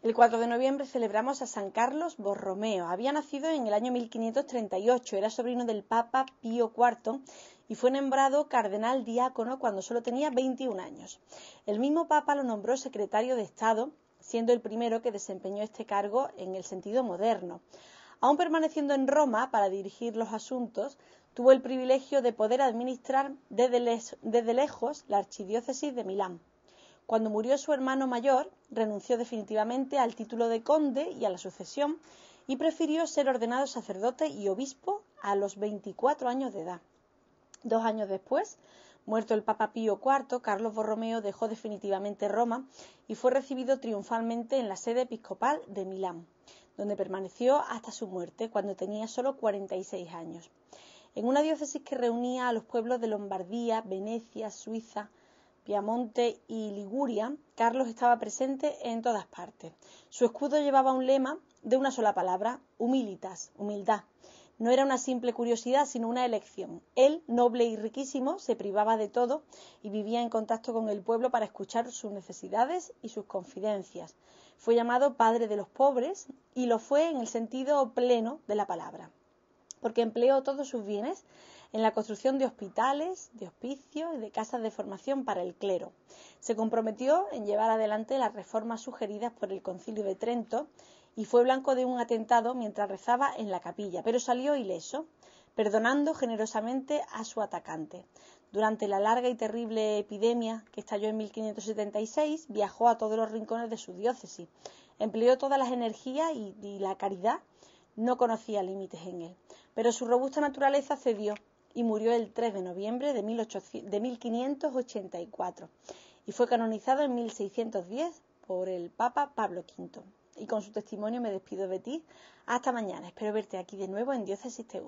El 4 de noviembre celebramos a San Carlos Borromeo. Había nacido en el año 1538, era sobrino del Papa Pío IV y fue nombrado cardenal diácono cuando solo tenía 21 años. El mismo Papa lo nombró secretario de Estado, siendo el primero que desempeñó este cargo en el sentido moderno. Aún permaneciendo en Roma para dirigir los asuntos, tuvo el privilegio de poder administrar desde, desde lejos la archidiócesis de Milán. Cuando murió su hermano mayor, renunció definitivamente al título de conde y a la sucesión y prefirió ser ordenado sacerdote y obispo a los 24 años de edad. Dos años después, Muerto el Papa Pío IV, Carlos Borromeo dejó definitivamente Roma y fue recibido triunfalmente en la sede episcopal de Milán, donde permaneció hasta su muerte, cuando tenía solo 46 años. En una diócesis que reunía a los pueblos de Lombardía, Venecia, Suiza, Piamonte y Liguria, Carlos estaba presente en todas partes. Su escudo llevaba un lema de una sola palabra, humilitas, humildad. No era una simple curiosidad, sino una elección. Él, noble y riquísimo, se privaba de todo y vivía en contacto con el pueblo para escuchar sus necesidades y sus confidencias. Fue llamado Padre de los Pobres y lo fue en el sentido pleno de la palabra porque empleó todos sus bienes en la construcción de hospitales, de hospicios y de casas de formación para el clero. Se comprometió en llevar adelante las reformas sugeridas por el Concilio de Trento y fue blanco de un atentado mientras rezaba en la capilla, pero salió ileso, perdonando generosamente a su atacante. Durante la larga y terrible epidemia que estalló en 1576, viajó a todos los rincones de su diócesis. Empleó todas las energías y, la caridad no conocía límites en él pero su robusta naturaleza cedió y murió el 3 de noviembre de, 1584 y fue canonizado en 1610 por el Papa Pablo V. Y con su testimonio me despido de ti. Hasta mañana. Espero verte aquí de nuevo en Diócesis TV.